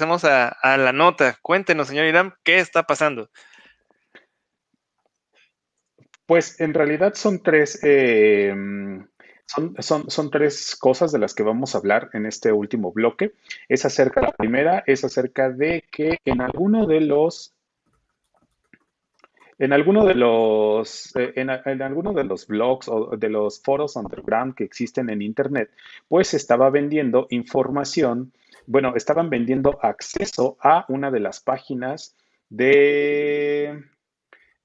pasemos a, la nota. Cuéntenos, señor iram ¿qué está pasando? Pues en realidad son tres, eh, son, son, tres cosas de las que vamos a hablar en este último bloque. Es acerca, la primera es acerca de que en alguno de los... En alguno de los, eh, de los blogs o de los foros underground que existen en internet, pues estaba vendiendo información bueno, estaban vendiendo acceso a una de las páginas de...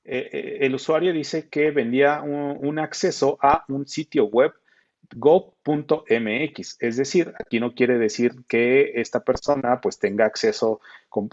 Eh, eh, el usuario dice que vendía un acceso a un sitio web go.mx, es decir, aquí no quiere decir que esta persona pues tenga acceso,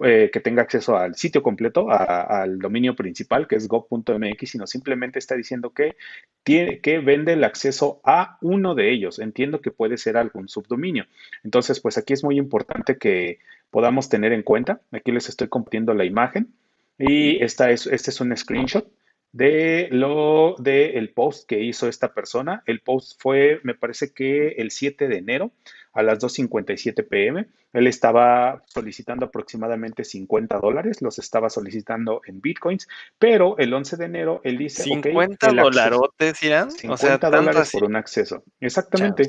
eh, que tenga acceso al sitio completo, al dominio principal que es go.mx, sino simplemente está diciendo que tiene, que vende el acceso a uno de ellos. Entiendo que puede ser algún subdominio. Entonces, pues aquí es muy importante que podamos tener en cuenta. Aquí les estoy compartiendo la imagen y esta es, este es un screenshot de lo de el post que hizo esta persona. El post fue, me parece que el 7 de enero a las 2.57 pm. Él estaba solicitando aproximadamente 50 dólares, los estaba solicitando en bitcoins, pero el 11 de enero él dice... 50 dólares por un acceso. Exactamente.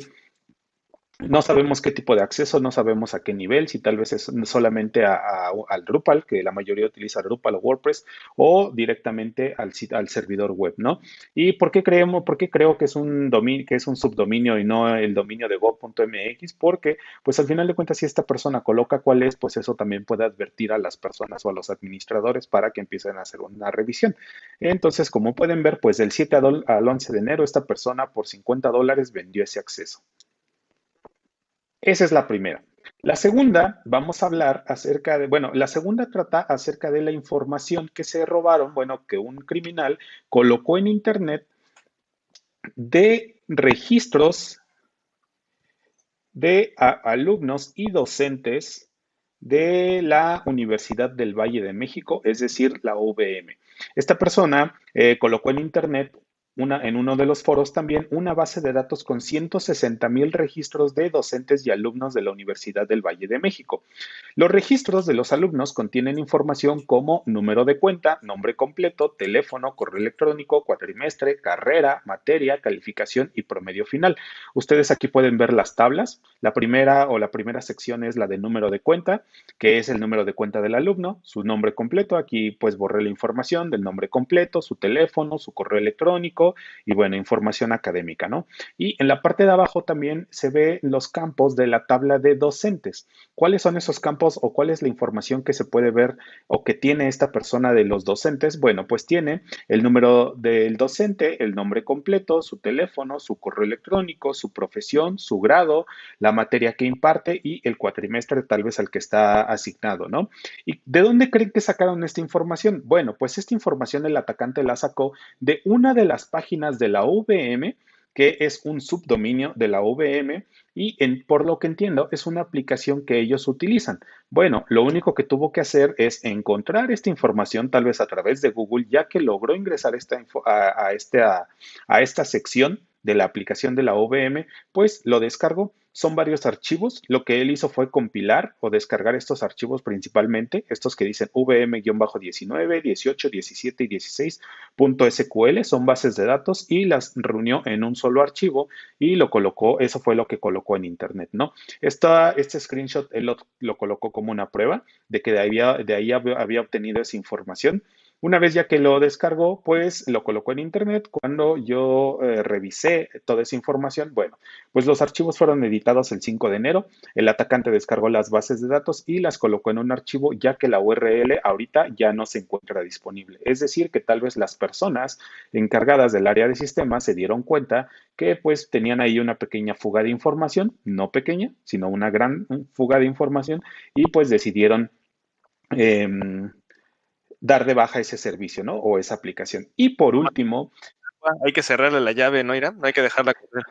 No sabemos qué tipo de acceso, no sabemos a qué nivel, si tal vez es solamente al Drupal, que la mayoría utiliza Drupal o WordPress, o directamente al, servidor web, ¿no? ¿Y por qué creemos, creo que es un que es un subdominio y no el dominio de go.mx? Porque, pues al final de cuentas, si esta persona coloca cuál es, pues eso también puede advertir a las personas o a los administradores para que empiecen a hacer una revisión. Entonces, como pueden ver, pues del 7 al 11 de enero, esta persona por 50 dólares vendió ese acceso. Esa es la primera. La segunda, vamos a hablar acerca de, bueno, la segunda trata acerca de la información que se robaron, bueno, que un criminal colocó en Internet de registros de alumnos y docentes de la Universidad del Valle de México, es decir, la UVM. Esta persona eh, colocó en Internet en uno de los foros también una base de datos con 160 mil registros de docentes y alumnos de la Universidad del Valle de México. Los registros de los alumnos contienen información como número de cuenta, nombre completo, teléfono, correo electrónico, cuatrimestre, carrera, materia, calificación y promedio final. Ustedes aquí pueden ver las tablas. La primera o la primera sección es la de número de cuenta, que es el número de cuenta del alumno, su nombre completo. Aquí pues borré la información del nombre completo, su teléfono, su correo electrónico y bueno, información académica, ¿no? Y en la parte de abajo también se ve los campos de la tabla de docentes. ¿Cuáles son esos campos o cuál es la información que se puede ver o que tiene esta persona de los docentes? Bueno, pues tiene el número del docente, el nombre completo, su teléfono, su correo electrónico, su profesión, su grado, la materia que imparte y el cuatrimestre tal vez al que está asignado, ¿no? ¿Y de dónde creen que sacaron esta información? Bueno, pues esta información el atacante la sacó de una de las páginas de la VM, que es un subdominio de la VM y en, por lo que entiendo es una aplicación que ellos utilizan. Bueno, lo único que tuvo que hacer es encontrar esta información tal vez a través de Google, ya que logró ingresar esta a, a, esta sección de la aplicación de la VM pues lo descargó son varios archivos. Lo que él hizo fue compilar o descargar estos archivos principalmente, estos que dicen VM-19, 18, 17 y 16.sql, son bases de datos y las reunió en un solo archivo y lo colocó, eso fue lo que colocó en Internet, ¿no? este screenshot él lo, colocó como una prueba de que de ahí había obtenido esa información. Una vez ya que lo descargó, pues lo colocó en Internet. Cuando yo eh, revisé toda esa información, bueno, pues los archivos fueron editados el 5 de enero. El atacante descargó las bases de datos y las colocó en un archivo ya que la URL ahorita ya no se encuentra disponible. Es decir, que tal vez las personas encargadas del área de sistemas se dieron cuenta que pues tenían ahí una pequeña fuga de información, no pequeña, sino una gran fuga de información y pues decidieron... Em, dar de baja ese servicio, ¿no? O esa aplicación. Y por último... Hay que cerrarle la llave, ¿no, Irán? No hay que dejarla correr.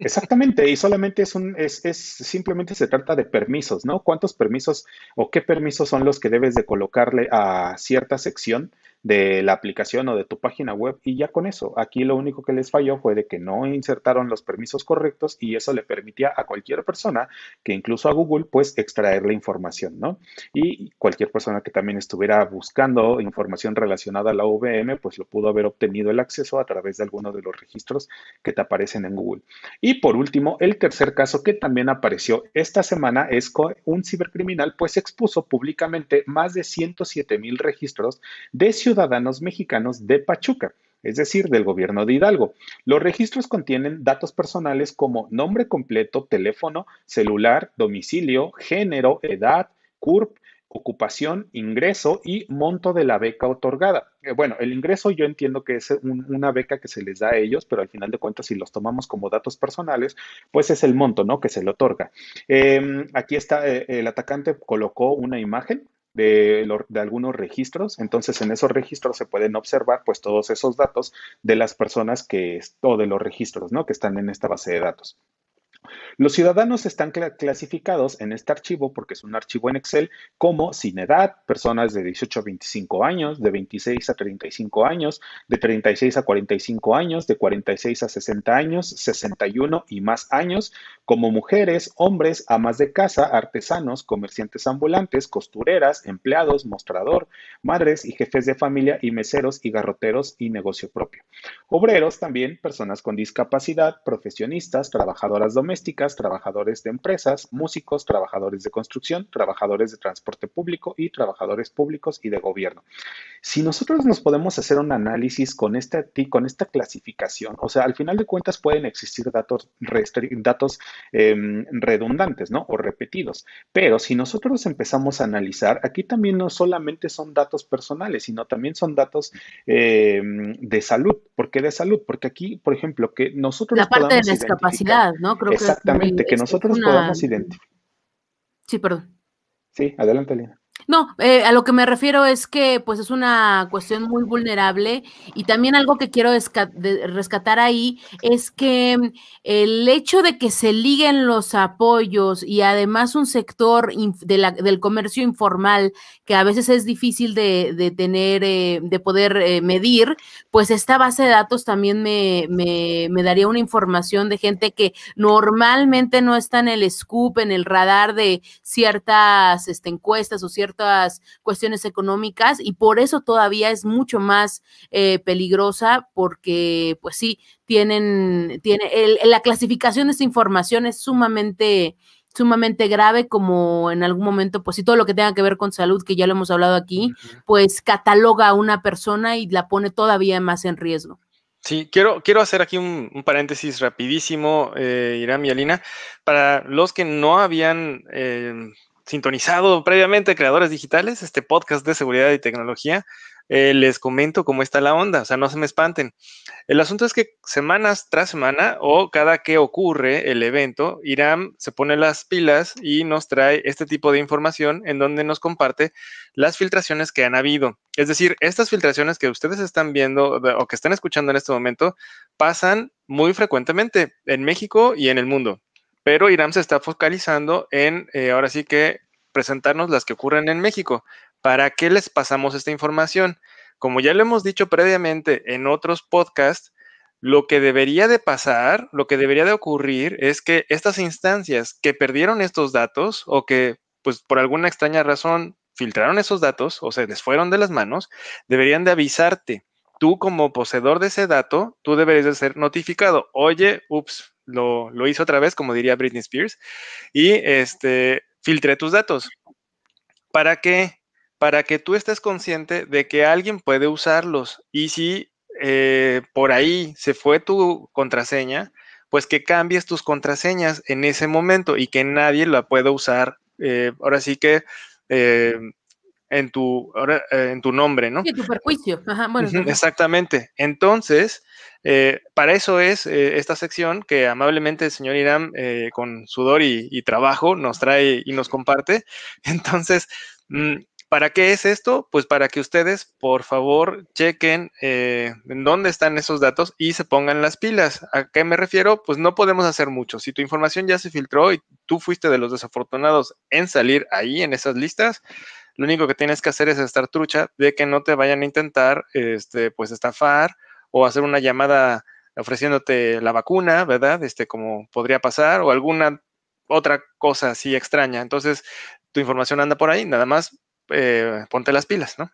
Exactamente, y solamente es un, es, es, simplemente se trata de permisos, ¿no? ¿Cuántos permisos o qué permisos son los que debes de colocarle a cierta sección? de la aplicación o de tu página web y ya con eso. Aquí lo único que les falló fue de que no insertaron los permisos correctos y eso le permitía a cualquier persona, que incluso a Google, pues extraer la información, ¿no? Y cualquier persona que también estuviera buscando información relacionada a la VM, pues lo pudo haber obtenido el acceso a través de alguno de los registros que te aparecen en Google. Y por último, el tercer caso que también apareció esta semana es un cibercriminal, pues expuso públicamente más de 107 mil registros de ciudadanos ciudadanos mexicanos de Pachuca, es decir, del gobierno de Hidalgo. Los registros contienen datos personales como nombre completo, teléfono, celular, domicilio, género, edad, CURP, ocupación, ingreso y monto de la beca otorgada. Eh, bueno, el ingreso yo entiendo que es una beca que se les da a ellos, pero al final de cuentas, si los tomamos como datos personales, pues es el monto, ¿no? Que se le otorga. Em, aquí está, eh, el atacante colocó una imagen de, algunos registros. Entonces, en esos registros se pueden observar pues todos esos datos de las personas que, o de los registros, ¿no? Que están en esta base de datos. Los ciudadanos están clasificados en este archivo, porque es un archivo en Excel, como sin edad, personas de 18 a 25 años, de 26 a 35 años, de 36 a 45 años, de 46 a 60 años, 61 y más años, como mujeres, hombres, amas de casa, artesanos, comerciantes ambulantes, costureras, empleados, mostrador, madres y jefes de familia y meseros y garroteros y negocio propio. Obreros también, personas con discapacidad, profesionistas, trabajadoras domésticas, trabajadores de empresas, músicos, trabajadores de construcción, trabajadores de transporte público y trabajadores públicos y de gobierno. Si nosotros nos podemos hacer un análisis con, este, con esta clasificación, o sea, al final de cuentas pueden existir datos, datos em, redundantes, ¿no? O repetidos. Pero si nosotros empezamos a analizar, aquí también no solamente son datos personales, sino también son datos em, de salud. ¿Por qué de salud? Porque aquí, por ejemplo, que nosotros... La parte de discapacidad, ¿no? Creo que Exactamente, que este, nosotros podamos identificar. Sí, perdón. Sí, adelante, Lina. No, eh, a lo que me refiero es que pues es una cuestión muy vulnerable y también algo que quiero rescatar ahí es que mm, el hecho de que se liguen los apoyos y además un sector del comercio informal que a veces es difícil de, tener, eh, de poder eh, medir, pues esta base de datos también me, daría una información de gente que normalmente no está en el scoop, en el radar de ciertas este, encuestas o ciertas ciertas cuestiones económicas y por eso todavía es mucho más eh, peligrosa porque, pues sí, tienen, tiene, la clasificación de esta información es sumamente sumamente grave, como en algún momento, pues si todo lo que tenga que ver con salud, que ya lo hemos hablado aquí, pues cataloga a una persona y la pone todavía más en riesgo. Sí, quiero, quiero hacer aquí un, paréntesis rapidísimo, eh, Irán y Alina, para los que no habían eh, sintonizado previamente, creadores digitales, este podcast de seguridad y tecnología, eh, les comento cómo está la onda, o sea, no se me espanten. El asunto es que semanas tras semana o cada que ocurre el evento, Irán se pone las pilas y nos trae este tipo de información en donde nos comparte las filtraciones que han habido. Es decir, estas filtraciones que ustedes están viendo o que están escuchando en este momento pasan muy frecuentemente en México y en el mundo pero Irán se está focalizando en, eh, ahora sí que, presentarnos las que ocurren en México. ¿Para qué les pasamos esta información? Como ya lo hemos dicho previamente en otros podcasts, lo que debería de pasar, lo que debería de ocurrir es que estas instancias que perdieron estos datos o que, pues, por alguna extraña razón filtraron esos datos o se les fueron de las manos, deberían de avisarte tú como poseedor de ese dato, tú deberías de ser notificado. Oye, ups, lo, lo hice otra vez, como diría Britney Spears, y este, filtré tus datos. ¿Para qué? Para que tú estés consciente de que alguien puede usarlos. Y si eh, por ahí se fue tu contraseña, pues que cambies tus contraseñas en ese momento y que nadie la pueda usar. Eh, ahora sí que eh, en tu, eh, en tu nombre, ¿no? Sí, tu perjuicio. Ajá, exactamente. Entonces, eh, para eso es eh, esta sección que amablemente el señor Irán, con sudor y, y, trabajo, nos trae y nos comparte. Entonces, mm, ¿para qué es esto? Pues para que ustedes, por favor, chequen en dónde están esos datos y se pongan las pilas. ¿A qué me refiero? Pues no podemos hacer mucho. Si tu información ya se filtró y tú fuiste de los desafortunados en salir ahí en esas listas, lo único que tienes que hacer es estar trucha de que no te vayan a intentar, este, pues, estafar o hacer una llamada ofreciéndote la vacuna, ¿verdad? Este, como podría pasar, o alguna otra cosa así extraña. Entonces, tu información anda por ahí, nada más eh, ponte las pilas, ¿no?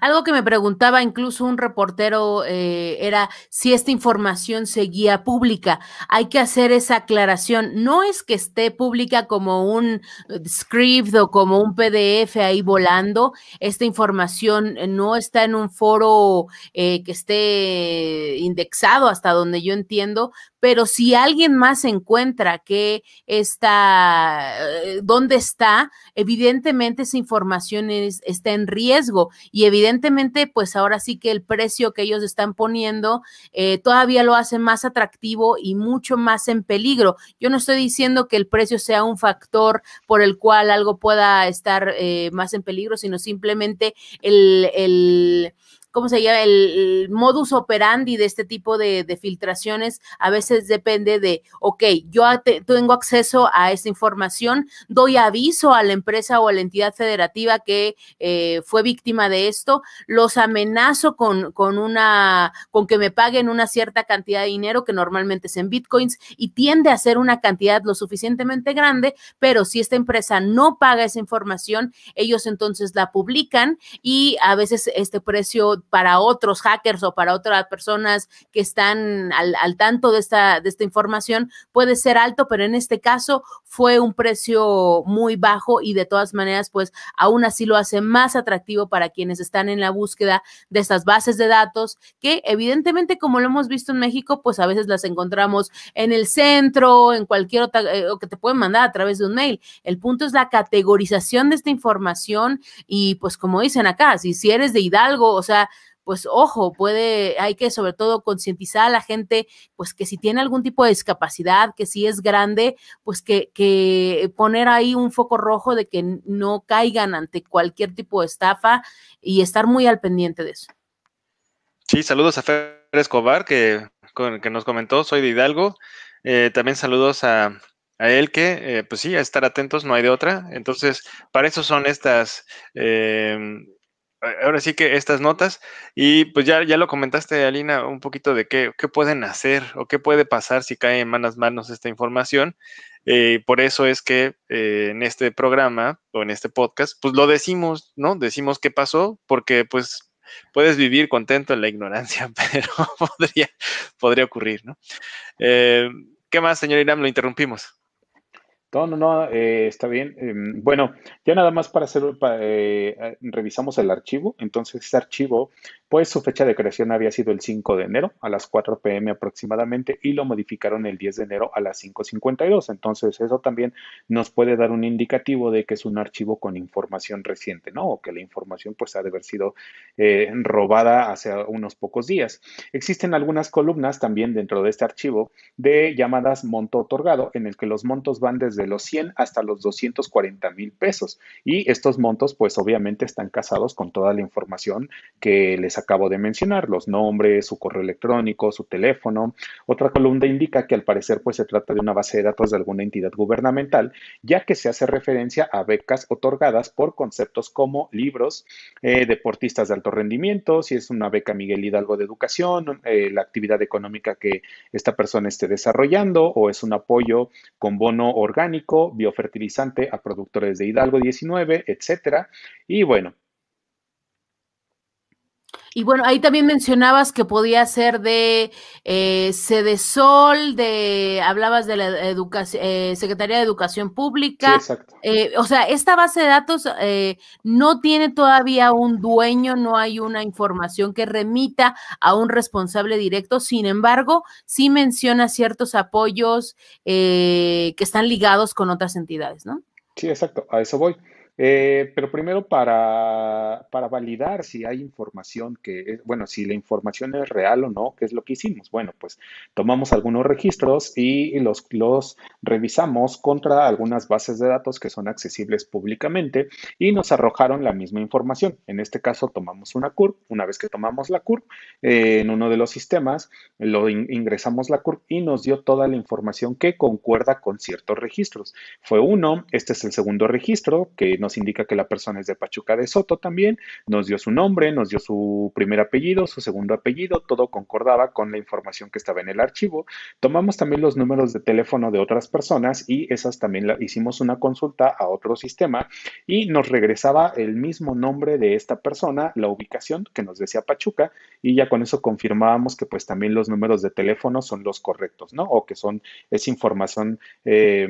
Algo que me preguntaba incluso un reportero eh, era si esta información seguía pública. Hay que hacer esa aclaración. No es que esté pública como un eh, script o como un PDF ahí volando. Esta información eh, no está en un foro que esté indexado hasta donde yo entiendo, pero si alguien más encuentra que está, eh, dónde está, evidentemente esa información está en riesgo y evidentemente pues ahora sí que el precio que ellos están poniendo eh, todavía lo hace más atractivo y mucho más en peligro. Yo no estoy diciendo que el precio sea un factor por el cual algo pueda estar eh, más en peligro, sino simplemente el, el ¿cómo se llama? El, modus operandi de este tipo de, filtraciones a veces depende de, ok, yo tengo acceso a esta información, doy aviso a la empresa o a la entidad federativa que eh, fue víctima de esto, los amenazo con, con una, con que me paguen una cierta cantidad de dinero que normalmente es en bitcoins y tiende a ser una cantidad lo suficientemente grande, pero si esta empresa no paga esa información, ellos entonces la publican y a veces este precio para otros hackers o para otras personas que están al, tanto de esta, de esta información puede ser alto, pero en este caso fue un precio muy bajo y de todas maneras, pues aún así lo hace más atractivo para quienes están en la búsqueda de estas bases de datos que evidentemente, como lo hemos visto en México, pues a veces las encontramos en el centro, en cualquier otra, eh, o que te pueden mandar a través de un mail. El punto es la categorización de esta información y pues como dicen acá, si, si eres de Hidalgo, o sea, pues ojo, puede, hay que sobre todo concientizar a la gente, pues que si tiene algún tipo de discapacidad, que si es grande, pues que, poner ahí un foco rojo de que no caigan ante cualquier tipo de estafa y estar muy al pendiente de eso. Sí, saludos a Fer Escobar, que, que nos comentó, soy de Hidalgo. Eh, también saludos a, él que, eh, pues sí, a estar atentos, no hay de otra. Entonces, para eso son estas eh, ahora sí que estas notas y pues ya, ya lo comentaste, Alina, un poquito de qué, qué pueden hacer o qué puede pasar si cae en malas manos esta información. Eh, por eso es que eh, en este programa o en este podcast, pues lo decimos, ¿no? Decimos qué pasó porque pues puedes vivir contento en la ignorancia, pero podría, podría ocurrir, ¿no? Eh, ¿Qué más, señor Irán? Lo interrumpimos. No, no, no, eh, está bien. Eh, bueno, ya nada más para hacer, eh, revisamos el archivo. Entonces, este archivo pues su fecha de creación había sido el 5 de enero a las 4 pm aproximadamente y lo modificaron el 10 de enero a las 5.52. Entonces eso también nos puede dar un indicativo de que es un archivo con información reciente, ¿no? O que la información pues ha de haber sido eh, robada hace unos pocos días. Existen algunas columnas también dentro de este archivo de llamadas monto otorgado en el que los montos van desde los 100 hasta los 240 mil pesos y estos montos pues obviamente están casados con toda la información que les acabo de mencionar, los nombres, su correo electrónico, su teléfono. Otra columna indica que al parecer pues se trata de una base de datos de alguna entidad gubernamental, ya que se hace referencia a becas otorgadas por conceptos como libros, eh, deportistas de alto rendimiento, si es una beca Miguel Hidalgo de educación, eh, la actividad económica que esta persona esté desarrollando o es un apoyo con bono orgánico, biofertilizante a productores de Hidalgo 19, etcétera. Y bueno, y bueno, ahí también mencionabas que podía ser de eh, Sol, de, hablabas de la eh, Secretaría de Educación Pública. Sí, exacto. Eh, o sea, esta base de datos eh, no tiene todavía un dueño, no hay una información que remita a un responsable directo. Sin embargo, sí menciona ciertos apoyos que están ligados con otras entidades, ¿no? Sí, exacto, a eso voy. Eh, pero primero para, para, validar si hay información que, bueno, si la información es real o no, ¿qué es lo que hicimos? Bueno, pues tomamos algunos registros y los, los revisamos contra algunas bases de datos que son accesibles públicamente y nos arrojaron la misma información. En este caso tomamos una cur una vez que tomamos la cur eh, en uno de los sistemas, lo ingresamos la cur y nos dio toda la información que concuerda con ciertos registros. Fue uno, este es el segundo registro que nos nos indica que la persona es de Pachuca de Soto también, nos dio su nombre, nos dio su primer apellido, su segundo apellido, todo concordaba con la información que estaba en el archivo. Tomamos también los números de teléfono de otras personas y esas también la, hicimos una consulta a otro sistema y nos regresaba el mismo nombre de esta persona, la ubicación que nos decía Pachuca y ya con eso confirmábamos que pues también los números de teléfono son los correctos, ¿no? O que son esa información eh,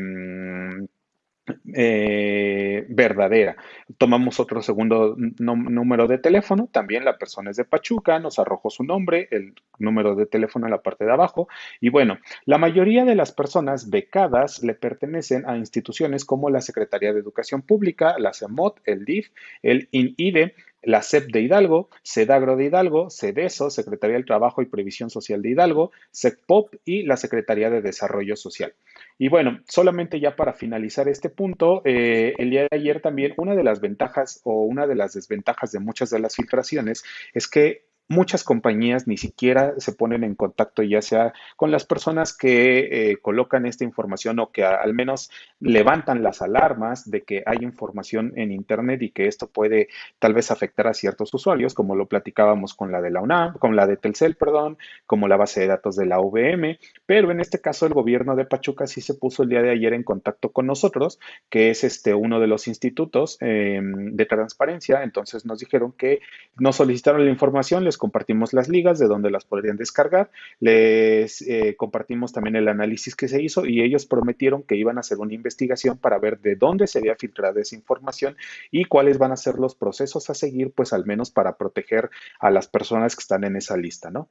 eh, verdadera. Tomamos otro segundo número de teléfono, también la persona es de Pachuca, nos arrojó su nombre, el número de teléfono en la parte de abajo. Y bueno, la mayoría de las personas becadas le pertenecen a instituciones como la Secretaría de Educación Pública, la CEMOT, el DIF, el INIDE, la SEP de Hidalgo, SEDAGRO de Hidalgo, SEDESO, Secretaría del Trabajo y Previsión Social de Hidalgo, SECPOP y la Secretaría de Desarrollo Social. Y bueno, solamente ya para finalizar este punto, eh, el día de ayer también una de las ventajas o una de las desventajas de muchas de las filtraciones es que muchas compañías ni siquiera se ponen en contacto ya sea con las personas que eh, colocan esta información o que al menos levantan las alarmas de que hay información en Internet y que esto puede tal vez afectar a ciertos usuarios, como lo platicábamos con la de la UNAM, con la de Telcel, perdón, como la base de datos de la UVM, pero en este caso el gobierno de Pachuca sí se puso el día de ayer en contacto con nosotros, que es este uno de los institutos em, de transparencia, entonces nos dijeron que nos solicitaron la información, les compartimos las ligas de donde las podrían descargar, les eh, compartimos también el análisis que se hizo y ellos prometieron que iban a hacer una investigación para ver de dónde se había filtrado esa información y cuáles van a ser los procesos a seguir, pues al menos para proteger a las personas que están en esa lista, ¿no?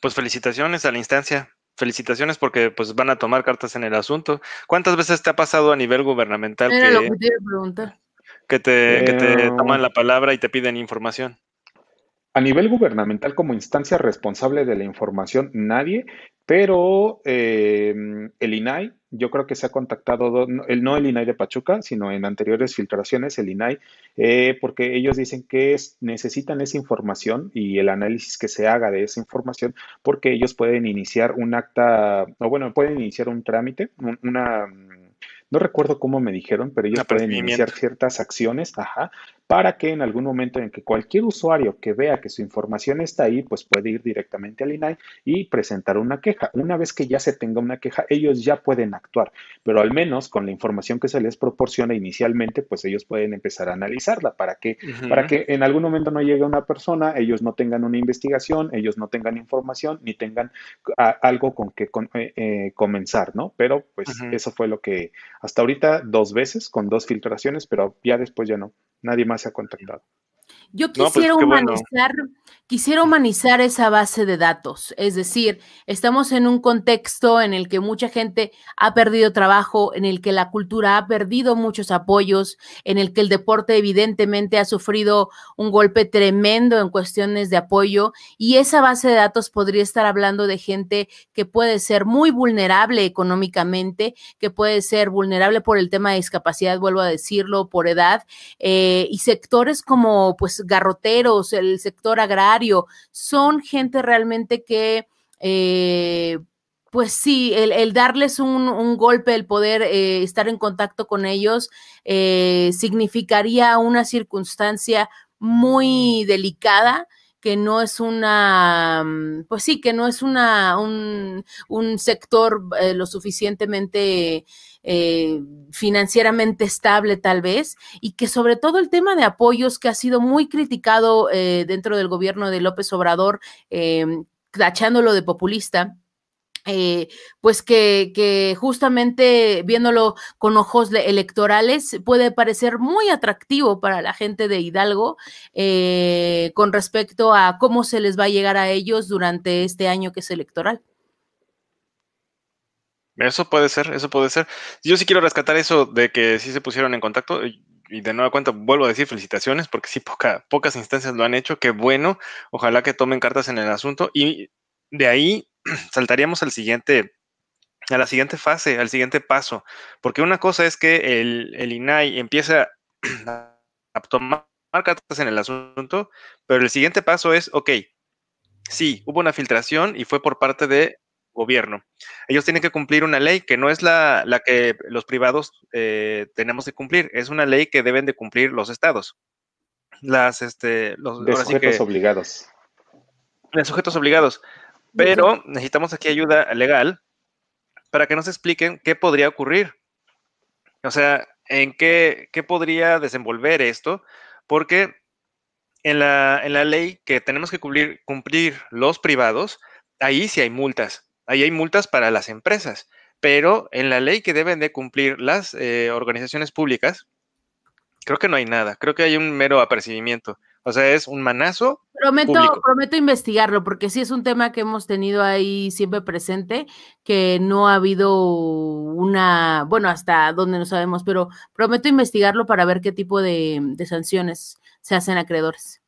Pues felicitaciones a la instancia felicitaciones porque pues van a tomar cartas en el asunto. ¿Cuántas veces te ha pasado a nivel gubernamental que, te, que te eh, toman la palabra y te piden información? A nivel gubernamental, como instancia responsable de la información, nadie, pero eh, el INAI, yo creo que se ha contactado, el, no el INAI de Pachuca, sino en anteriores filtraciones, el INAI, eh, porque ellos dicen que necesitan esa información y el análisis que se haga de esa información, porque ellos pueden iniciar un acta, o bueno, pueden iniciar un trámite, una no recuerdo cómo me dijeron, pero ellos pueden iniciar ciertas acciones, ajá, para que en algún momento en que cualquier usuario que vea que su información está ahí, pues puede ir directamente al INAI y presentar una queja. Una vez que ya se tenga una queja, ellos ya pueden actuar, pero al menos con la información que se les proporciona inicialmente, pues ellos pueden empezar a analizarla para que, para que en algún momento no llegue una persona, ellos no tengan una investigación, ellos no tengan información ni tengan algo con que eh, eh, comenzar, ¿no? Pero pues eso fue lo que hasta ahorita dos veces con dos filtraciones, pero ya después ya no. Nadie más se ha contactado. Yo pues, quisiera humanizar, quisiera humanizar esa base de datos. Es decir, estamos en un contexto en el que mucha gente ha perdido trabajo, en el que la cultura ha perdido muchos apoyos, en el que el deporte evidentemente ha sufrido un golpe tremendo en cuestiones de apoyo y esa base de datos podría estar hablando de gente que puede ser muy vulnerable económicamente, que puede ser vulnerable por el tema de discapacidad, vuelvo a decirlo, por edad, eh, y sectores como pues garroteros, el sector agrario, son gente realmente que, eh, pues sí, el, darles un, golpe, el poder eh, estar en contacto con ellos, eh, significaría una circunstancia muy delicada que no es una, mm, pues sí, que no es una, un sector lo suficientemente eh, financieramente estable tal vez, y que sobre todo el tema de apoyos que ha sido muy criticado eh, dentro del gobierno de López Obrador, eh, tachándolo de populista. pues que, justamente viéndolo con ojos electorales puede parecer muy atractivo para la gente de Hidalgo con respecto a cómo se les va a llegar a ellos durante este año que es electoral. Eso puede ser, eso puede ser. Yo sí quiero rescatar eso de que sí se pusieron en contacto. Y de nueva cuenta, vuelvo a decir felicitaciones, porque sí, pocas instancias lo han hecho. Qué bueno. Ojalá que tomen cartas en el asunto. Y de ahí saltaríamos al siguiente, a la siguiente fase, al siguiente paso. Porque una cosa es que el, el INAI empieza a tomar cartas en el asunto, pero el siguiente paso es, ok, sí, hubo una filtración y fue por parte de gobierno. Ellos tienen que cumplir una ley que no es la, que los privados eh, tenemos que cumplir, es una ley que deben de cumplir los estados. Las, este, los sujetos obligados. Los sujetos obligados. Pero necesitamos aquí ayuda legal para que nos expliquen qué podría ocurrir. O sea, en qué, qué podría desenvolver esto, porque en la, ley que tenemos que cumplir, cumplir los privados, ahí sí hay multas. Ahí hay multas para las empresas, pero en la ley que deben de cumplir las eh, organizaciones públicas, creo que no hay nada, creo que hay un mero apercibimiento. O sea, es un manazo. Prometo, prometo investigarlo, porque sí es un tema que hemos tenido ahí siempre presente, que no ha habido una, bueno, hasta donde no sabemos, pero prometo investigarlo para ver qué tipo de, de sanciones se hacen acreedores.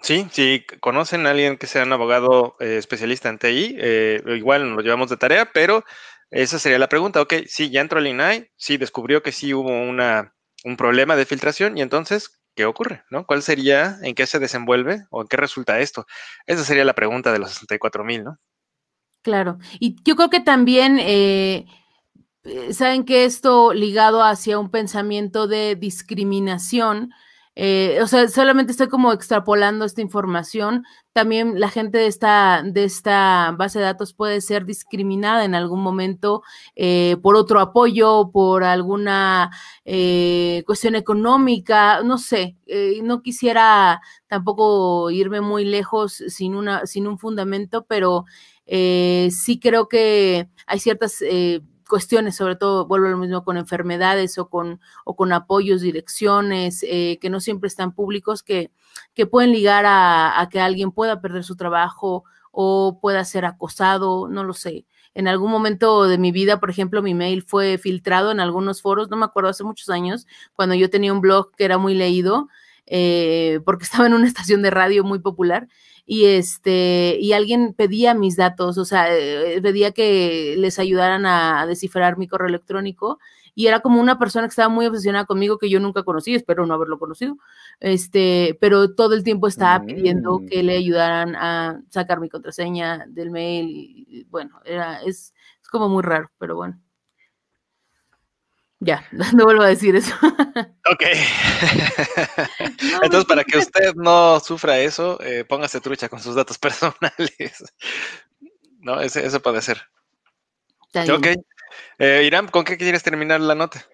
Sí, si sí, conocen a alguien que sea un abogado eh, especialista en TI, eh, igual nos lo llevamos de tarea, pero esa sería la pregunta. Ok, sí, ya entró el INAI, sí descubrió que sí hubo una, un problema de filtración y entonces, ¿qué ocurre? ¿no? ¿Cuál sería, en qué se desenvuelve o en qué resulta esto? Esa sería la pregunta de los 64 mil, ¿no? Claro, y yo creo que también... Eh, saben que esto ligado hacia un pensamiento de discriminación eh, o sea, solamente estoy como extrapolando esta información. También la gente de esta, de esta base de datos puede ser discriminada en algún momento eh, por otro apoyo, por alguna eh, cuestión económica, no sé. no quisiera tampoco irme muy lejos sin, una, sin un fundamento, pero sí creo que hay ciertas cuestiones, sobre todo, vuelvo a lo mismo, con enfermedades o con, con apoyos, direcciones, eh, que no siempre están públicos, que, que pueden ligar a, que alguien pueda perder su trabajo o pueda ser acosado, no lo sé. En algún momento de mi vida, por ejemplo, mi mail fue filtrado en algunos foros, no me acuerdo, hace muchos años, cuando yo tenía un blog que era muy leído, eh, porque estaba en una estación de radio muy popular y este y alguien pedía mis datos, o sea, eh, pedía que les ayudaran a, descifrar mi correo electrónico y era como una persona que estaba muy obsesionada conmigo que yo nunca conocí, espero no haberlo conocido. Este, pero todo el tiempo estaba pidiendo mm. que le ayudaran a sacar mi contraseña del mail bueno, era es, es como muy raro, pero bueno. Ya, no vuelvo a decir eso. Ok. Entonces, para que usted no sufra eso, eh, póngase trucha con sus datos personales. No, eso puede ser. Ok. Eh, Irán, ¿con qué quieres terminar la nota?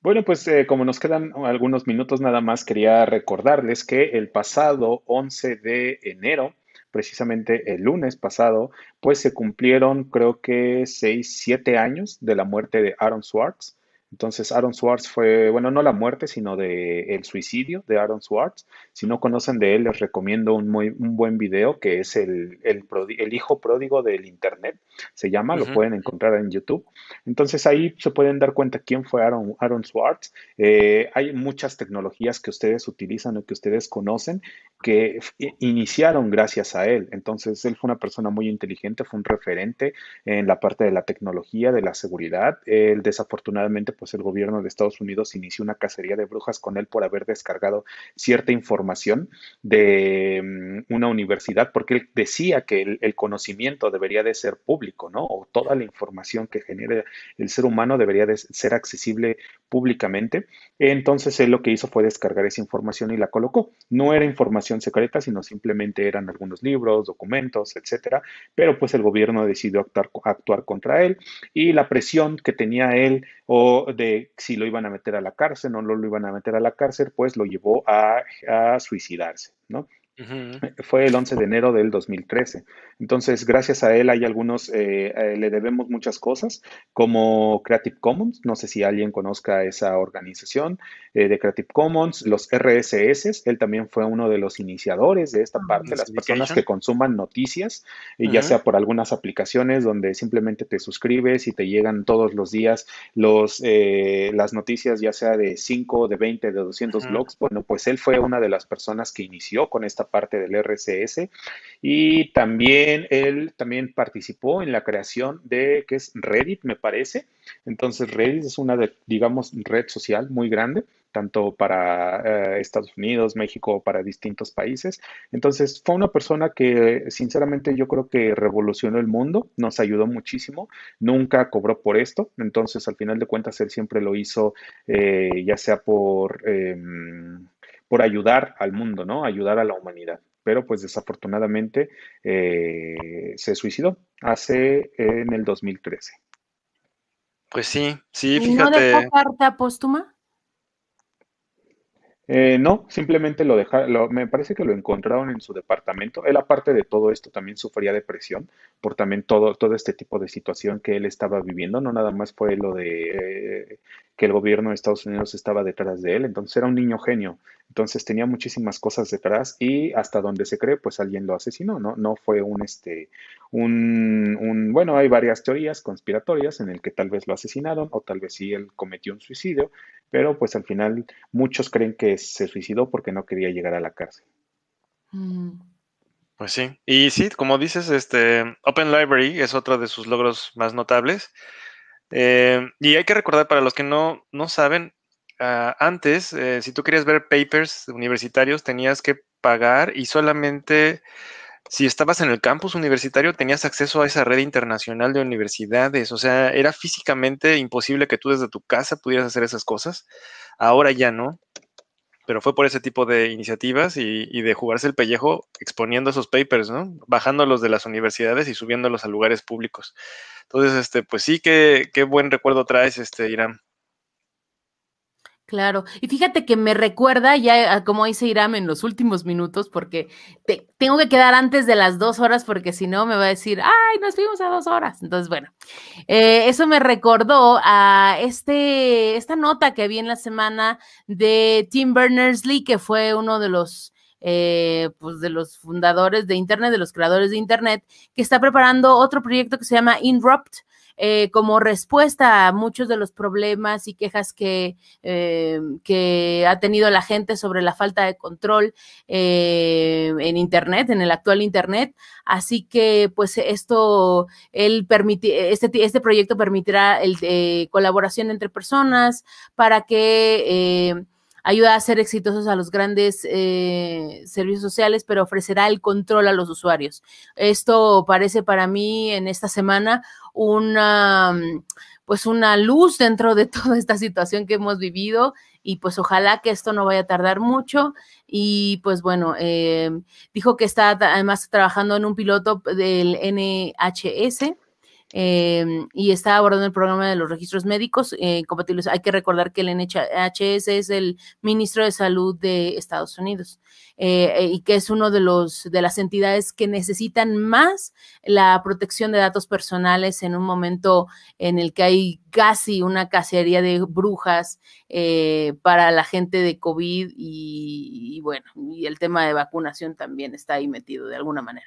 Bueno, pues eh, como nos quedan algunos minutos nada más, quería recordarles que el pasado 11 de enero precisamente el lunes pasado, pues se cumplieron creo que seis siete años de la muerte de Aaron Swartz. Entonces, Aaron Swartz fue, bueno, no la muerte, sino de el suicidio de Aaron Swartz. Si no conocen de él, les recomiendo un, muy, buen video que es el, el, hijo pródigo del Internet, se llama, lo pueden encontrar en YouTube. Entonces, ahí se pueden dar cuenta quién fue Aaron, Aaron Swartz. Eh, hay muchas tecnologías que ustedes utilizan o que ustedes conocen que iniciaron gracias a él. Entonces, él fue una persona muy inteligente, fue un referente en la parte de la tecnología, de la seguridad. Él, desafortunadamente, pues el gobierno de Estados Unidos inició una cacería de brujas con él por haber descargado cierta información de mm, una universidad, porque él decía que el, conocimiento debería de ser público, ¿no? O toda la información que genere el ser humano debería de ser accesible públicamente. Entonces él lo que hizo fue descargar esa información y la colocó. No era información secreta, sino simplemente eran algunos libros, documentos, etcétera. Pero pues el gobierno decidió actuar, contra él y la presión que tenía él o de si lo iban a meter a la cárcel o no lo iban a meter a la cárcel, pues lo llevó a, a suicidarse, ¿no? Eh, fue el 11 de enero del 2013. Entonces, gracias a él hay algunos, eh, eh, le debemos muchas cosas, como Creative Commons, no sé si alguien conozca esa organización de Creative Commons, los RSS, él también fue uno de los iniciadores de esta ah, parte, las personas que consuman noticias, ya sea por algunas aplicaciones donde simplemente te suscribes y te llegan todos los días los, las noticias, ya sea de 5, de 20, de 200 blogs. Bueno, pues él fue una de las personas que inició con esta parte del RCS. Y también él también participó en la creación de, que es Reddit, me parece. Entonces, Reddit es una, de, digamos, red social muy grande tanto para eh, Estados Unidos, México, para distintos países. Entonces, fue una persona que sinceramente yo creo que revolucionó el mundo, nos ayudó muchísimo, nunca cobró por esto, entonces al final de cuentas él siempre lo hizo, eh, ya sea por... Em, por ayudar al mundo, ¿no? Ayudar a la humanidad. Pero pues desafortunadamente eh, se suicidó hace en el 2013. Pues sí, sí, fíjate. ¿Y no dejó carta póstuma? Eh, no, simplemente lo dejaron, me parece que lo encontraron en su departamento. Él, aparte de todo esto, también sufría depresión por también todo, todo este tipo de situación que él estaba viviendo. No nada más fue lo de eh, que el gobierno de Estados Unidos estaba detrás de él. Entonces era un niño genio. Entonces tenía muchísimas cosas detrás y hasta donde se cree, pues alguien lo asesinó, ¿no? No fue un, este, un, bueno, hay varias teorías conspiratorias en el que tal vez lo asesinaron o tal vez sí él cometió un suicidio, pero pues al final muchos creen que se suicidó porque no quería llegar a la cárcel. Mm. Pues sí, y sí, como dices, este Open Library es otro de sus logros más notables, eh, y hay que recordar para los que no, saben, ah, antes, eh, si tú querías ver papers universitarios, tenías que pagar y solamente si estabas en el campus universitario tenías acceso a esa red internacional de universidades. O sea, era físicamente imposible que tú desde tu casa pudieras hacer esas cosas. Ahora ya no pero fue por ese tipo de iniciativas y, de jugarse el pellejo exponiendo esos papers, ¿no? Bajándolos de las universidades y subiéndolos a lugares públicos. Entonces, este, pues sí, qué, qué buen recuerdo traes, este, Irán. Claro, y fíjate que me recuerda ya a cómo hice Iram en los últimos minutos, porque tengo que quedar antes de las dos horas, porque si no me va a decir, ay, nos fuimos a dos horas. Entonces, bueno, eh, eso me recordó a este, esta nota que vi en la semana de Tim Berners-Lee, que fue uno de los eh, pues de los fundadores de Internet, de los creadores de Internet, que está preparando otro proyecto que se llama Inrupt. Eh, como respuesta a muchos de los problemas y quejas que, eh, que ha tenido la gente sobre la falta de control en Internet, en el actual Internet. Así que, pues, esto, él este, este proyecto permitirá el, colaboración entre personas para que Ayuda a ser exitosos a los grandes eh, servicios sociales, pero ofrecerá el control a los usuarios. Esto parece para mí en esta semana una pues una luz dentro de toda esta situación que hemos vivido y pues ojalá que esto no vaya a tardar mucho y pues bueno, eh, dijo que está además trabajando en un piloto del NHS Em, y está abordando el programa de los registros médicos eh, compatibles. Hay que recordar que el NHS es el ministro de salud de Estados Unidos eh, eh, y que es uno de los de las entidades que necesitan más la protección de datos personales en un momento en el que hay casi una cacería de brujas para la gente de COVID y bueno, y el tema de vacunación también está ahí metido de alguna manera.